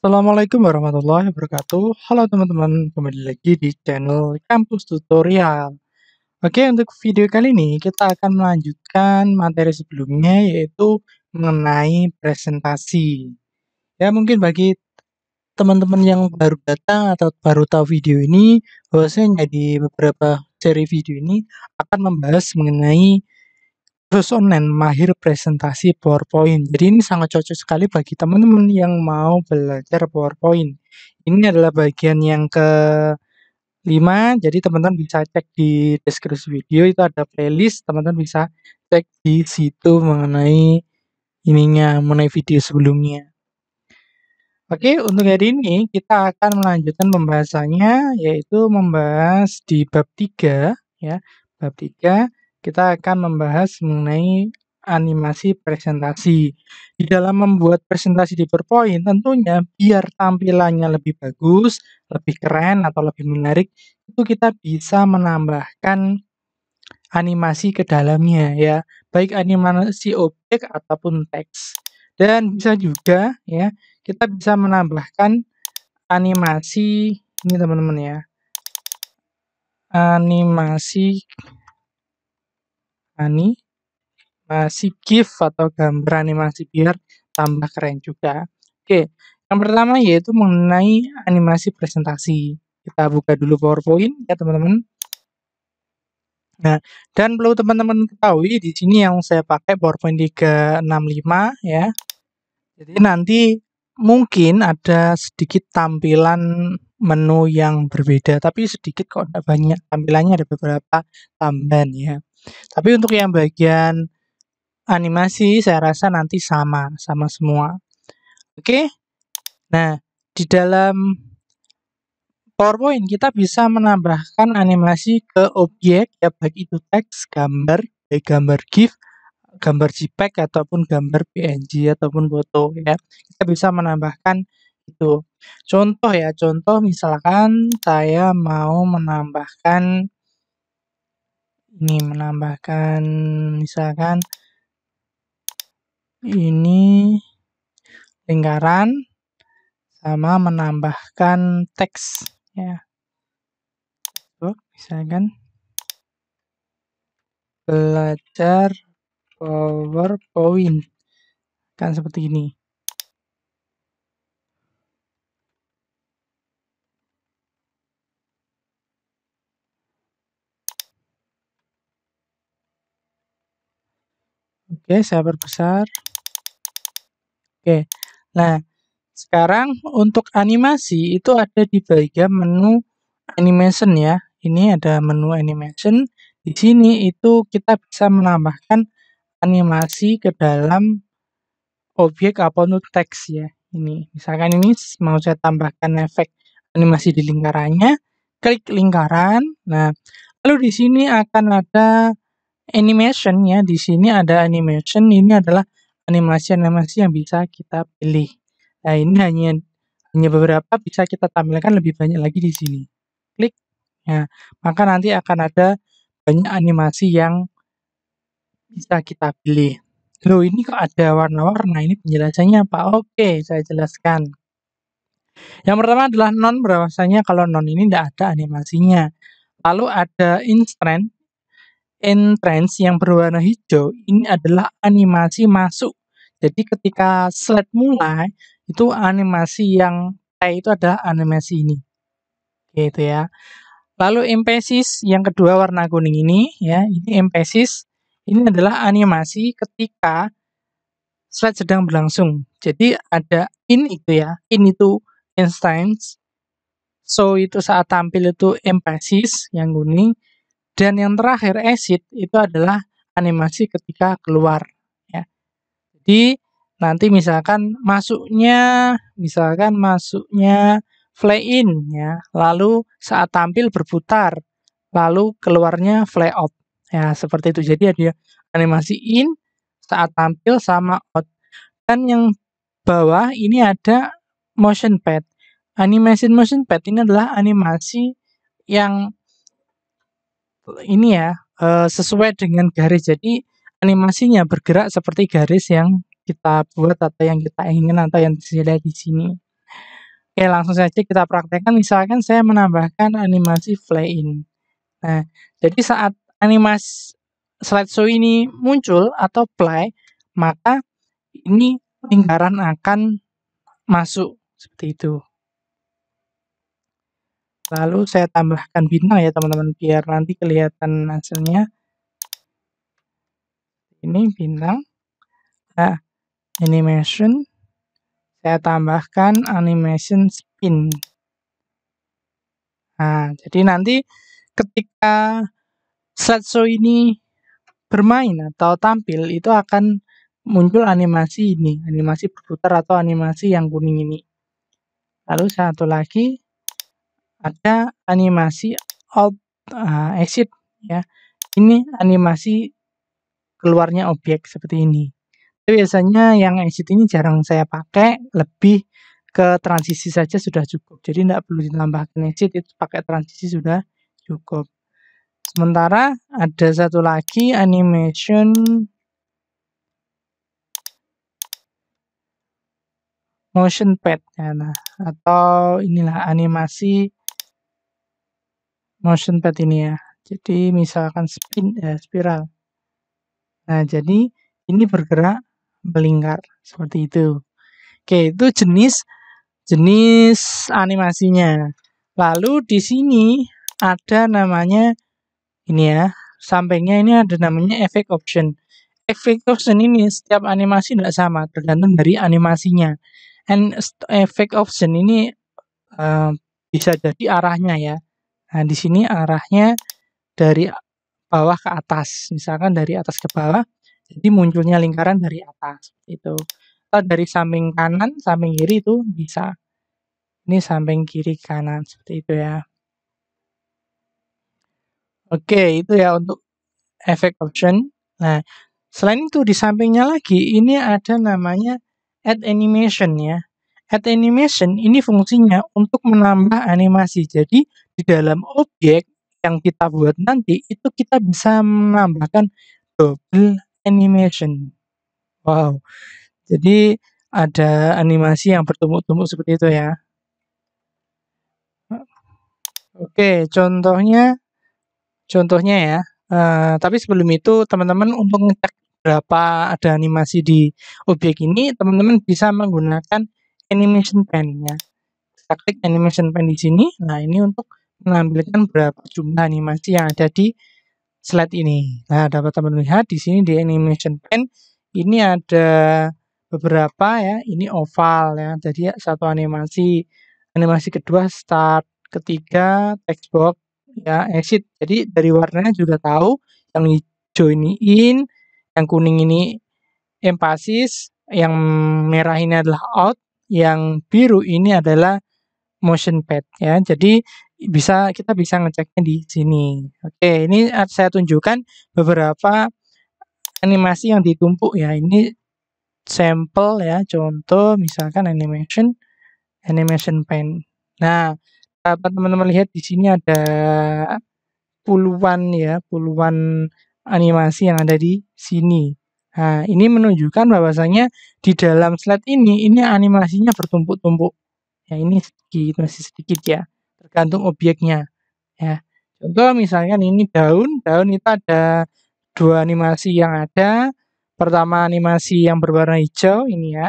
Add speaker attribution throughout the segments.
Speaker 1: Assalamualaikum warahmatullahi wabarakatuh. Halo teman-teman, kembali lagi di channel Kampus Tutorial. Oke, untuk video kali ini kita akan melanjutkan materi sebelumnya yaitu mengenai presentasi. Ya, mungkin bagi teman-teman yang baru datang atau baru tahu video ini, bahwasanya di beberapa seri video ini akan membahas mengenai Terus online mahir presentasi PowerPoint. Jadi ini sangat cocok sekali bagi teman-teman yang mau belajar PowerPoint. Ini adalah bagian yang ke 5. Jadi teman-teman bisa cek di deskripsi video itu ada playlist, teman-teman bisa cek di situ mengenai ininya, mengenai video sebelumnya. Oke, untuk hari ini kita akan melanjutkan pembahasannya yaitu membahas di bab 3 ya, bab 3 kita akan membahas mengenai animasi presentasi. Di dalam membuat presentasi di PowerPoint, tentunya biar tampilannya lebih bagus, lebih keren, atau lebih menarik, itu kita bisa menambahkan animasi ke dalamnya ya, baik animasi objek ataupun teks. Dan bisa juga ya, kita bisa menambahkan animasi ini teman-teman ya. Animasi ani si GIF atau gambar animasi biar tambah keren juga. Oke, yang pertama yaitu mengenai animasi presentasi. Kita buka dulu PowerPoint ya teman-teman. Nah, dan perlu teman-teman ketahui di sini yang saya pakai PowerPoint 365 ya. Jadi nanti mungkin ada sedikit tampilan menu yang berbeda, tapi sedikit kok tidak banyak. Tampilannya ada beberapa tambahan ya. Tapi untuk yang bagian animasi saya rasa nanti sama, sama semua. Oke. Nah, di dalam PowerPoint kita bisa menambahkan animasi ke objek ya baik itu teks, gambar, baik ya, gambar GIF, gambar JPEG ataupun gambar PNG ataupun foto ya. Kita bisa menambahkan itu. Contoh ya, contoh misalkan saya mau menambahkan ini menambahkan misalkan ini lingkaran sama menambahkan teks ya Tuh, misalkan belajar PowerPoint kan seperti ini Oke, saya perbesar. Oke, nah sekarang untuk animasi itu ada di bagian menu animation ya. Ini ada menu animation. Di sini itu kita bisa menambahkan animasi ke dalam objek untuk teks ya. Ini misalkan ini mau saya tambahkan efek animasi di lingkarannya, klik lingkaran. Nah, lalu di sini akan ada animation ya. Di sini ada animation, ini adalah animasi-animasi yang bisa kita pilih. Nah, ini hanya hanya beberapa bisa kita tampilkan lebih banyak lagi di sini. Klik. Ya, maka nanti akan ada banyak animasi yang bisa kita pilih. Loh, ini kok ada warna-warna? Ini penjelasannya apa? Oke, saya jelaskan. Yang pertama adalah non bahwasanya kalau non ini tidak ada animasinya. Lalu ada instant entrance yang berwarna hijau ini adalah animasi masuk. Jadi ketika slide mulai itu animasi yang play itu adalah animasi ini. Gitu ya. Lalu emphasis yang kedua warna kuning ini ya, ini emphasis ini adalah animasi ketika slide sedang berlangsung. Jadi ada in itu ya, in itu instance. So itu saat tampil itu emphasis yang kuning, dan yang terakhir exit itu adalah animasi ketika keluar ya. Jadi nanti misalkan masuknya misalkan masuknya fly in ya, lalu saat tampil berputar, lalu keluarnya fly out. Ya, seperti itu. Jadi ada animasi in saat tampil sama out. Dan yang bawah ini ada motion pad. Animation motion pad ini adalah animasi yang ini ya uh, sesuai dengan garis. Jadi animasinya bergerak seperti garis yang kita buat atau yang kita ingin atau yang tersedia di sini. Oke, langsung saja kita praktekkan. Misalkan saya menambahkan animasi fly in. Nah, jadi saat animasi slide show ini muncul atau play, maka ini lingkaran akan masuk seperti itu. Lalu saya tambahkan bintang ya teman-teman biar nanti kelihatan hasilnya. Ini bintang. Nah, animation. Saya tambahkan animation spin. Nah, jadi nanti ketika show ini bermain atau tampil itu akan muncul animasi ini, animasi berputar atau animasi yang kuning ini. Lalu satu lagi ada animasi out uh, eh, exit ya. Ini animasi keluarnya objek seperti ini. Tapi biasanya yang exit ini jarang saya pakai, lebih ke transisi saja sudah cukup. Jadi tidak perlu ditambahkan exit, itu pakai transisi sudah cukup. Sementara ada satu lagi animation motion pad ya, nah, atau inilah animasi motion pad ini ya. Jadi misalkan spin ya spiral. Nah, jadi ini bergerak melingkar seperti itu. Oke, itu jenis jenis animasinya. Lalu di sini ada namanya ini ya, sampingnya ini ada namanya efek option. Efek option ini setiap animasi tidak sama, tergantung dari animasinya. And efek option ini uh, bisa jadi arahnya ya Nah, di sini arahnya dari bawah ke atas. Misalkan dari atas ke bawah, jadi munculnya lingkaran dari atas. Itu atau dari samping kanan, samping kiri itu bisa. Ini samping kiri kanan seperti itu ya. Oke, itu ya untuk efek option. Nah, selain itu di sampingnya lagi ini ada namanya add animation ya. Add animation ini fungsinya untuk menambah animasi. Jadi di dalam objek yang kita buat nanti itu kita bisa menambahkan double animation. Wow. Jadi ada animasi yang bertumbuk-tumbuk seperti itu ya. Oke, contohnya contohnya ya. Uh, tapi sebelum itu teman-teman untuk ngecek berapa ada animasi di objek ini, teman-teman bisa menggunakan animation pen ya. klik animation pen di sini. Nah, ini untuk menampilkan berapa jumlah animasi yang ada di slide ini. Nah, dapat teman lihat di sini di animation pen ini ada beberapa ya, ini oval ya. Jadi satu animasi, animasi kedua start, ketiga text box ya exit. Jadi dari warnanya juga tahu yang hijau ini in, yang kuning ini emphasis, yang merah ini adalah out, yang biru ini adalah motion pad ya. Jadi bisa kita bisa ngeceknya di sini. Oke, ini ah, saya tunjukkan beberapa animasi yang ditumpuk ya. Ini sampel ya, contoh misalkan animation animation pen. Nah, dapat teman-teman lihat di sini ada puluhan ya, puluhan animasi yang ada di sini. Nah, ini menunjukkan bahwasanya di dalam slide ini ini animasinya bertumpuk-tumpuk. Ya, ini sedikit masih sedikit ya tergantung objeknya ya contoh misalnya ini daun daun itu ada dua animasi yang ada pertama animasi yang berwarna hijau ini ya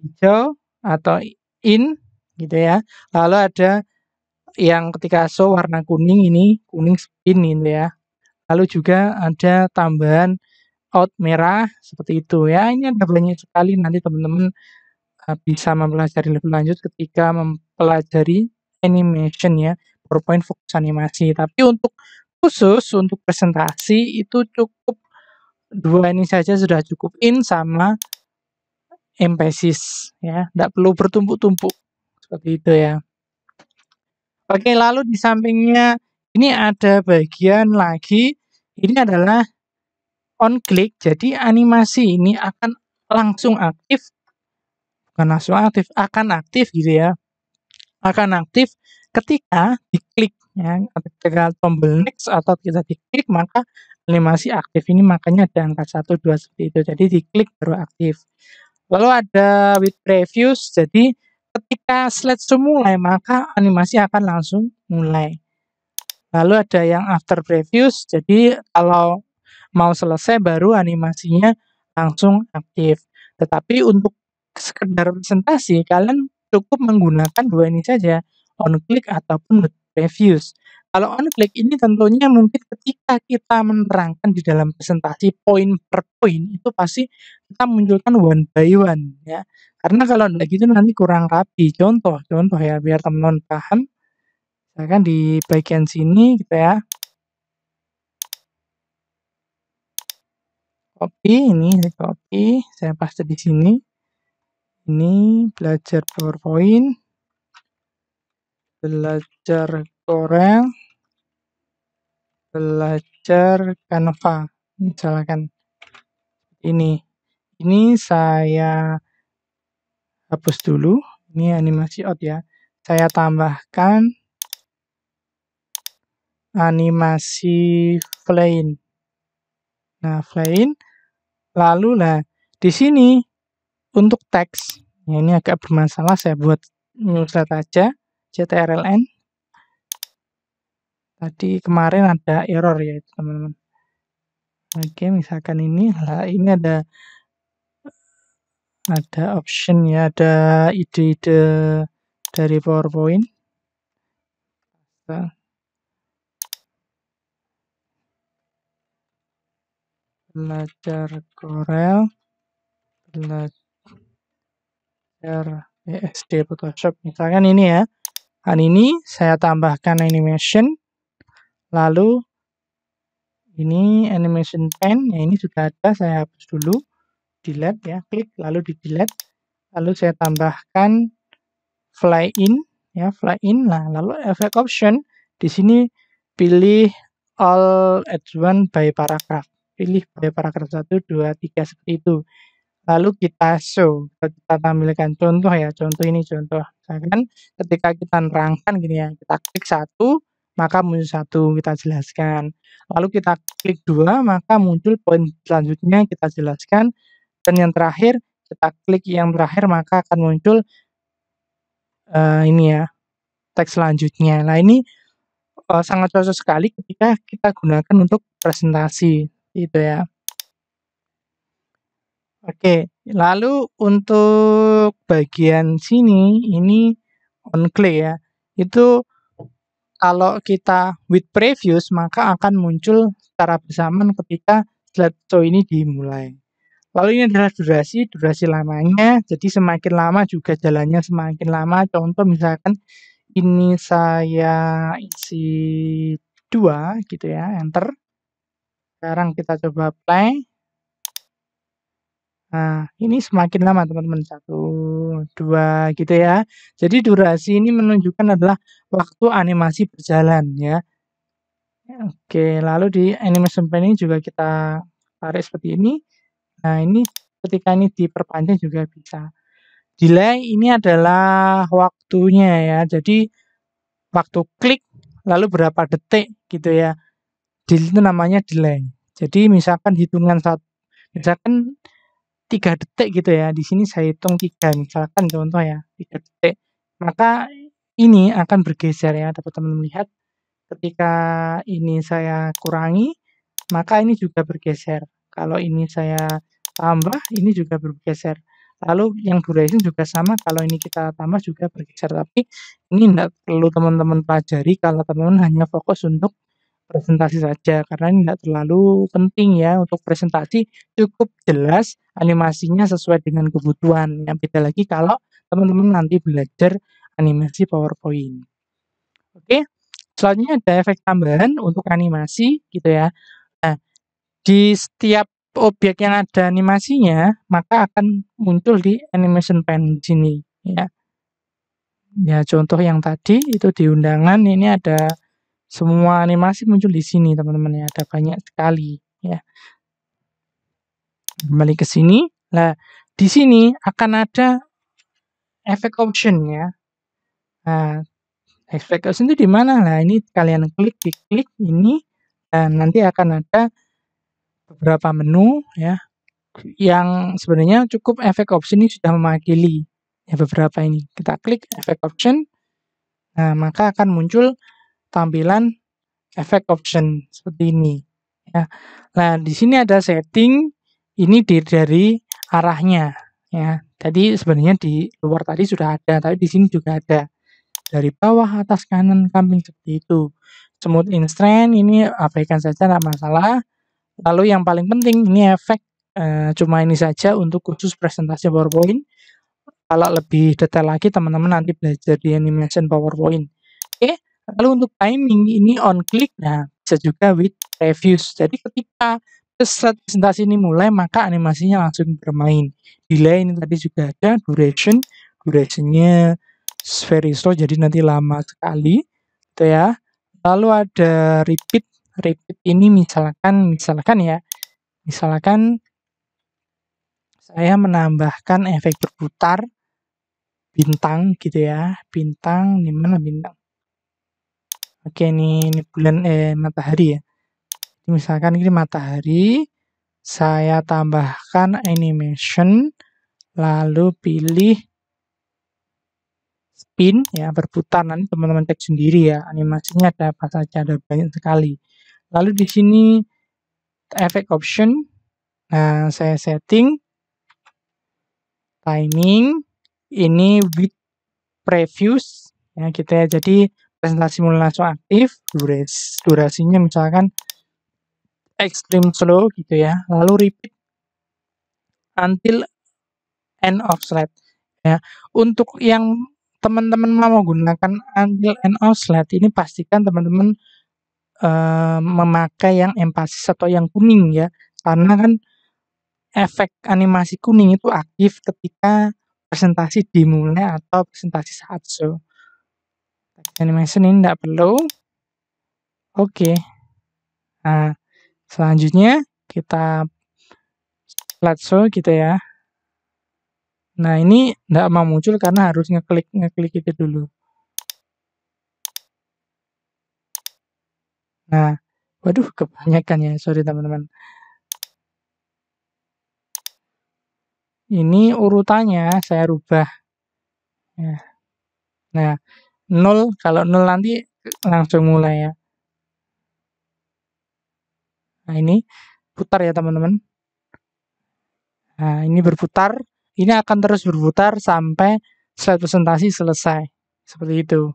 Speaker 1: hijau atau in gitu ya lalu ada yang ketika so warna kuning ini kuning spin ini gitu ya lalu juga ada tambahan out merah seperti itu ya ini ada banyak sekali nanti teman-teman eh, bisa mempelajari lebih lanjut ketika mempelajari animation ya, PowerPoint fokus animasi. Tapi untuk khusus untuk presentasi itu cukup dua ini saja sudah cukup in sama emphasis ya, tidak perlu bertumpuk-tumpuk seperti itu ya. Oke, lalu di sampingnya ini ada bagian lagi ini adalah on click. Jadi animasi ini akan langsung aktif bukan langsung aktif akan aktif gitu ya akan aktif ketika diklik ya ketika tombol next atau kita diklik maka animasi aktif ini makanya ada angka 1 2 seperti itu jadi diklik baru aktif lalu ada with previews jadi ketika slide sudah mulai maka animasi akan langsung mulai lalu ada yang after previews jadi kalau mau selesai baru animasinya langsung aktif tetapi untuk sekedar presentasi kalian cukup menggunakan dua ini saja, on click ataupun previews. Kalau on click ini tentunya mungkin ketika kita menerangkan di dalam presentasi poin per poin itu pasti kita munculkan one by one ya. Karena kalau lagi itu nanti kurang rapi. Contoh, contoh ya biar teman-teman paham. kan di bagian sini gitu ya. Copy ini, saya copy, saya paste di sini ini belajar PowerPoint, belajar Corel, belajar Canva. Misalkan ini. Ini saya hapus dulu. Ini animasi out ya. Saya tambahkan animasi plane. Nah, plane lalu lah di sini untuk teks ya ini agak bermasalah saya buat newsletter aja CTRLN tadi kemarin ada error ya itu, teman-teman oke misalkan ini lah ini ada ada option ya ada ide-ide dari PowerPoint belajar Corel belajar Iya, SD Photoshop. Misalkan ini ya. Dan ini saya tambahkan animation. Lalu ini animation pen. Ya, ini sudah ada. Saya hapus dulu. Delete ya. Klik lalu di delete. Lalu saya tambahkan fly in ya fly in nah lalu effect option di sini pilih all at one by paragraph pilih by paragraph 1 2 3 seperti itu lalu kita show kita tampilkan contoh ya contoh ini contoh nah, kan ketika kita nerangkan gini ya kita klik satu maka muncul satu kita jelaskan lalu kita klik dua maka muncul poin selanjutnya kita jelaskan dan yang terakhir kita klik yang terakhir maka akan muncul uh, ini ya teks selanjutnya nah ini uh, sangat cocok sekali ketika kita gunakan untuk presentasi itu ya Oke, lalu untuk bagian sini ini on click ya. Itu kalau kita with previews maka akan muncul secara bersamaan ketika slideshow ini dimulai. Lalu ini adalah durasi, durasi lamanya. Jadi semakin lama juga jalannya semakin lama. Contoh misalkan ini saya isi dua gitu ya, enter. Sekarang kita coba play. Nah, ini semakin lama teman-teman, satu dua gitu ya. Jadi durasi ini menunjukkan adalah waktu animasi berjalan ya. Oke, lalu di animation pen ini juga kita tarik seperti ini. Nah, ini ketika ini diperpanjang juga bisa. Delay ini adalah waktunya ya. Jadi waktu klik lalu berapa detik gitu ya. Delay itu namanya delay. Jadi misalkan hitungan satu misalkan tiga detik gitu ya. Di sini saya hitung tiga misalkan contoh ya tiga detik. Maka ini akan bergeser ya teman-teman melihat ketika ini saya kurangi maka ini juga bergeser. Kalau ini saya tambah ini juga bergeser. Lalu yang duration juga sama kalau ini kita tambah juga bergeser tapi ini tidak perlu teman-teman pelajari kalau teman-teman hanya fokus untuk presentasi saja karena ini tidak terlalu penting ya untuk presentasi cukup jelas animasinya sesuai dengan kebutuhan yang beda lagi kalau teman-teman nanti belajar animasi PowerPoint. Oke, selanjutnya ada efek tambahan untuk animasi gitu ya. Nah, di setiap objek yang ada animasinya maka akan muncul di animation pen sini ya. Ya contoh yang tadi itu di undangan ini ada semua animasi muncul di sini teman-teman ya, ada banyak sekali ya. Kembali ke sini. Nah, di sini akan ada efek option ya. Nah, efek option itu di mana? lah ini kalian klik klik ini dan nanti akan ada beberapa menu ya yang sebenarnya cukup efek option ini sudah mewakili ya beberapa ini. Kita klik efek option, nah maka akan muncul tampilan efek option seperti ini ya. Nah, di sini ada setting ini dari arahnya ya. Tadi sebenarnya di luar tadi sudah ada, tapi di sini juga ada dari bawah, atas, kanan, kambing seperti itu. Smooth strength ini abaikan saja tidak masalah. Lalu yang paling penting ini efek e, cuma ini saja untuk khusus presentasi PowerPoint. Kalau lebih detail lagi teman-teman nanti belajar di animation PowerPoint. Oke. Lalu untuk timing ini on click, nah bisa juga with previews. Jadi ketika presentasi ini mulai maka animasinya langsung bermain. Delay ini tadi juga ada, duration, durationnya very slow jadi nanti lama sekali gitu ya. Lalu ada repeat, repeat ini misalkan misalkan ya, misalkan saya menambahkan efek berputar bintang gitu ya, bintang ini mana bintang Oke ini, ini bulan eh matahari ya. Misalkan ini matahari, saya tambahkan animation, lalu pilih spin ya berputar nanti teman-teman cek sendiri ya animasinya ada apa saja ada banyak sekali lalu di sini efek option nah saya setting timing ini with previews ya gitu ya jadi presentasi mulai langsung aktif durasi, durasinya misalkan extreme slow gitu ya lalu repeat until end of slide ya untuk yang teman-teman mau gunakan until end of slide ini pastikan teman-teman uh, memakai yang emphasis atau yang kuning ya karena kan efek animasi kuning itu aktif ketika presentasi dimulai atau presentasi saat show Animation ini tidak perlu. Oke. Okay. Nah, selanjutnya kita show gitu ya. Nah, ini tidak mau muncul karena harus ngeklik ngeklik itu dulu. Nah, waduh kebanyakan ya, sorry teman-teman. Ini urutannya saya rubah. Ya. Nah, 0 kalau 0 nanti langsung mulai ya nah ini putar ya teman-teman nah ini berputar ini akan terus berputar sampai slide presentasi selesai seperti itu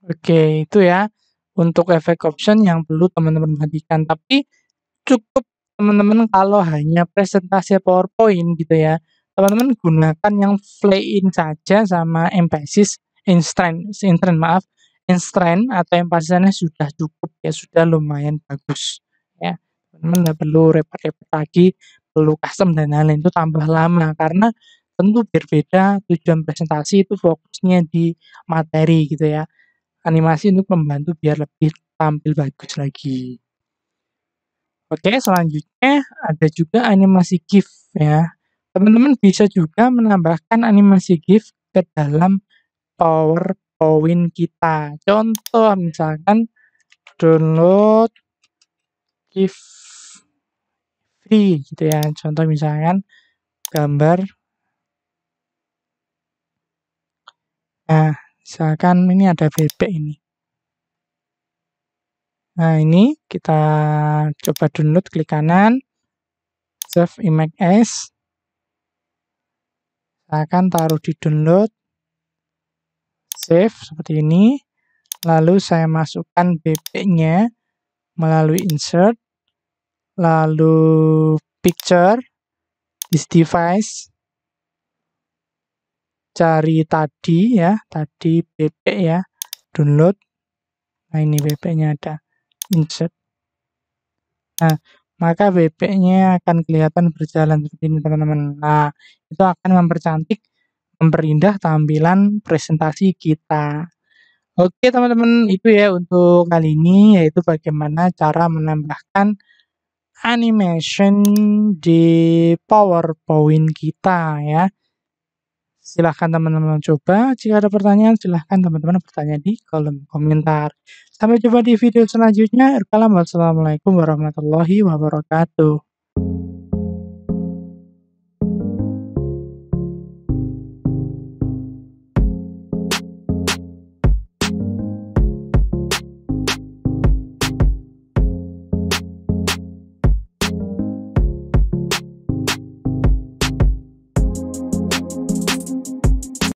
Speaker 1: Oke, itu ya untuk efek option yang perlu teman-teman perhatikan. Tapi cukup teman-teman kalau hanya presentasi PowerPoint gitu ya teman-teman gunakan yang play in saja sama emphasis in strength maaf in strength atau emphasisnya sudah cukup ya sudah lumayan bagus ya teman-teman nggak perlu repot-repot lagi perlu custom dan lain-lain itu tambah lama karena tentu berbeda tujuan presentasi itu fokusnya di materi gitu ya animasi untuk membantu biar lebih tampil bagus lagi oke selanjutnya ada juga animasi GIF ya Teman-teman bisa juga menambahkan animasi GIF ke dalam PowerPoint kita. Contoh misalkan download GIF free gitu ya. Contoh misalkan gambar Nah, misalkan ini ada bebek ini. Nah, ini kita coba download klik kanan save image as kita akan taruh di download. Save seperti ini. Lalu saya masukkan BP-nya melalui insert. Lalu picture, this device. Cari tadi ya, tadi BP ya, download. Nah ini BP-nya ada insert. Nah, maka bebeknya akan kelihatan berjalan seperti ini teman-teman. Nah, itu akan mempercantik, memperindah tampilan presentasi kita. Oke teman-teman, itu ya untuk kali ini yaitu bagaimana cara menambahkan animation di PowerPoint kita ya. Silahkan teman-teman coba. Jika ada pertanyaan, silahkan teman-teman bertanya di kolom komentar. Sampai jumpa di video selanjutnya. Assalamualaikum warahmatullahi wabarakatuh.